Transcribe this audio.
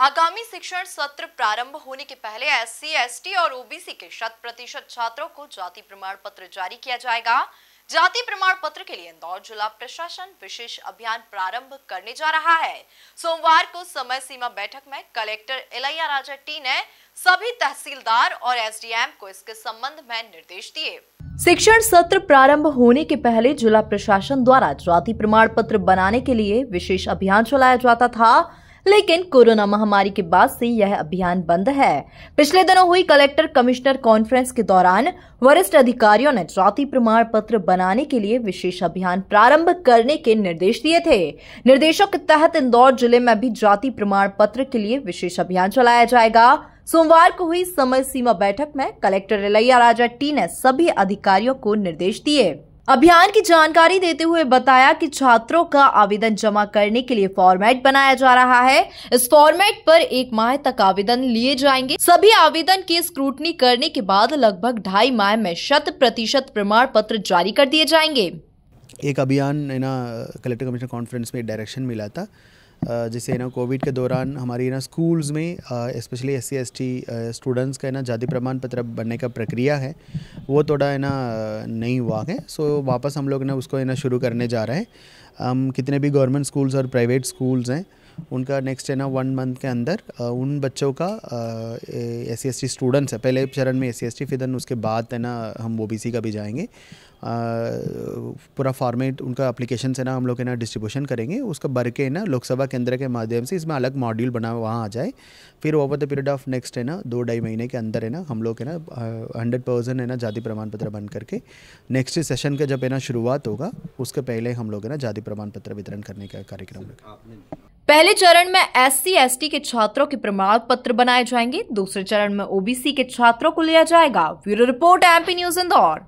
आगामी शिक्षण सत्र प्रारंभ होने के पहले एस सी और ओबीसी के शत प्रतिशत छात्रों को जाति प्रमाण पत्र जारी किया जाएगा जाति प्रमाण पत्र के लिए इंदौर जिला प्रशासन विशेष अभियान प्रारंभ करने जा रहा है सोमवार को समय सीमा बैठक में कलेक्टर इलैया राजा टी ने सभी तहसीलदार और एसडीएम को इसके संबंध में निर्देश दिए शिक्षण सत्र प्रारंभ होने के पहले जिला प्रशासन द्वारा जाति प्रमाण पत्र बनाने के लिए विशेष अभियान चलाया जाता था लेकिन कोरोना महामारी के बाद से यह अभियान बंद है पिछले दिनों हुई कलेक्टर कमिश्नर कॉन्फ्रेंस के दौरान वरिष्ठ अधिकारियों ने जाति प्रमाण पत्र बनाने के लिए विशेष अभियान प्रारंभ करने के निर्देश दिए थे निर्देशों के तहत इंदौर जिले में भी जाति प्रमाण पत्र के लिए विशेष अभियान चलाया जाएगा सोमवार को हुई समय सीमा बैठक में कलेक्टर रलैया राजा टी ने सभी अधिकारियों को निर्देश दिए अभियान की जानकारी देते हुए बताया कि छात्रों का आवेदन जमा करने के लिए फॉर्मेट बनाया जा रहा है इस फॉर्मेट पर एक माह तक आवेदन लिए जाएंगे सभी आवेदन की स्क्रूटनी करने के बाद लगभग ढाई माह में शत प्रतिशत प्रमाण पत्र जारी कर दिए जाएंगे एक अभियान है ना कलेक्टर कमिश्नर कॉन्फ्रेंस में डायरेक्शन मिला था जैसे ना कोविड के दौरान हमारी ना स्कूल्स में स्पेशली एस सी स्टूडेंट्स का ना जाति प्रमाण पत्र बनने का प्रक्रिया है वो थोड़ा है ना नहीं हुआ है सो वापस हम लोग ना उसको है ना शुरू करने जा रहे हैं हम कितने भी गवर्नमेंट स्कूल्स और प्राइवेट स्कूल्स हैं उनका नेक्स्ट है ना वन मंथ के अंदर उन बच्चों का एस सी स्टूडेंट्स है पहले चरण में एस सी फिर देन उसके बाद है ना हम ओ का भी जाएंगे पूरा फॉर्मेट उनका अप्लीकेशन से ना हम लोग है ना डिस्ट्रीब्यूशन करेंगे उसका भर के ना लोकसभा केंद्र के माध्यम से इसमें अलग मॉड्यूल बना वहाँ आ जाए फिर over the period of next है ना दो ढाई महीने के अंदर है ना हम लोग है ना हंड्रेड परसेंट है ना जाति प्रमाण पत्र बन करके नेक्स्ट सेशन का जब है ना शुरुआत होगा उसके पहले हम लोग है ना जाति प्रमाण पत्र वितरण करने का कार्यक्रम आपने पहले चरण में एस सी के छात्रों के प्रमाण पत्र बनाए जाएंगे दूसरे चरण में ओबीसी के छात्रों को लिया जाएगा bureau report MP news Indore